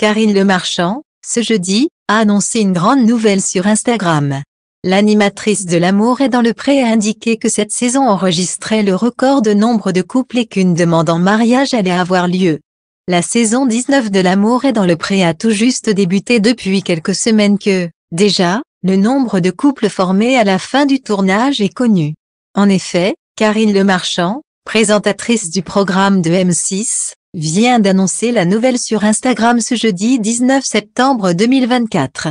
Karine Marchand, ce jeudi, a annoncé une grande nouvelle sur Instagram. L'animatrice de L'amour est dans le pré a indiqué que cette saison enregistrait le record de nombre de couples et qu'une demande en mariage allait avoir lieu. La saison 19 de L'amour est dans le pré a tout juste débuté depuis quelques semaines que, déjà, le nombre de couples formés à la fin du tournage est connu. En effet, Karine Marchand, présentatrice du programme de M6, vient d'annoncer la nouvelle sur Instagram ce jeudi 19 septembre 2024.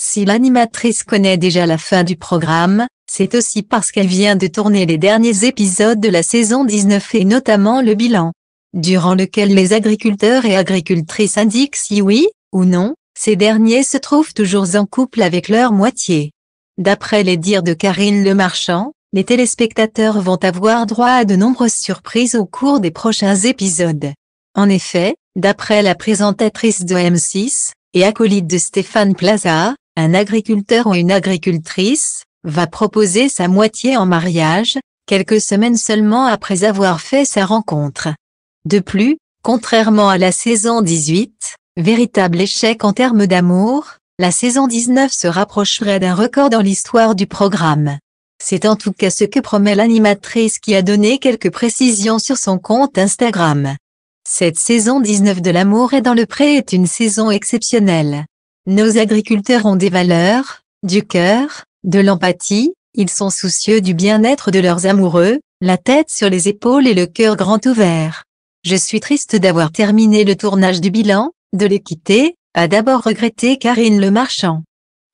Si l'animatrice connaît déjà la fin du programme, c'est aussi parce qu'elle vient de tourner les derniers épisodes de la saison 19 et notamment le bilan, durant lequel les agriculteurs et agricultrices indiquent si oui ou non, ces derniers se trouvent toujours en couple avec leur moitié. D'après les dires de Karine Marchand, les téléspectateurs vont avoir droit à de nombreuses surprises au cours des prochains épisodes. En effet, d'après la présentatrice de M6, et acolyte de Stéphane Plaza, un agriculteur ou une agricultrice, va proposer sa moitié en mariage, quelques semaines seulement après avoir fait sa rencontre. De plus, contrairement à la saison 18, véritable échec en termes d'amour, la saison 19 se rapprocherait d'un record dans l'histoire du programme. C'est en tout cas ce que promet l'animatrice qui a donné quelques précisions sur son compte Instagram. Cette saison 19 de l'amour est dans le pré est une saison exceptionnelle. Nos agriculteurs ont des valeurs, du cœur, de l'empathie, ils sont soucieux du bien-être de leurs amoureux, la tête sur les épaules et le cœur grand ouvert. Je suis triste d'avoir terminé le tournage du bilan, de l'équité, a d'abord regretté Karine Le Marchand.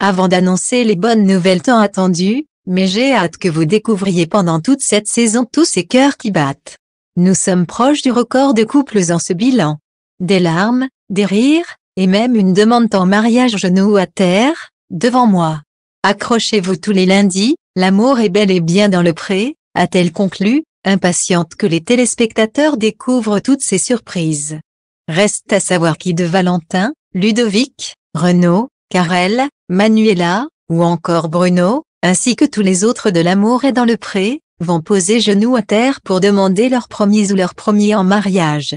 Avant d'annoncer les bonnes nouvelles tant attendues, mais j'ai hâte que vous découvriez pendant toute cette saison tous ces cœurs qui battent. Nous sommes proches du record de couples en ce bilan. Des larmes, des rires, et même une demande en mariage genoux à terre, devant moi. Accrochez-vous tous les lundis, l'amour est bel et bien dans le pré, a-t-elle conclu, impatiente que les téléspectateurs découvrent toutes ces surprises. Reste à savoir qui de Valentin, Ludovic, Renaud, Karel, Manuela, ou encore Bruno, ainsi que tous les autres de l'amour est dans le pré, vont poser genoux à terre pour demander leurs promise ou leurs promis en mariage.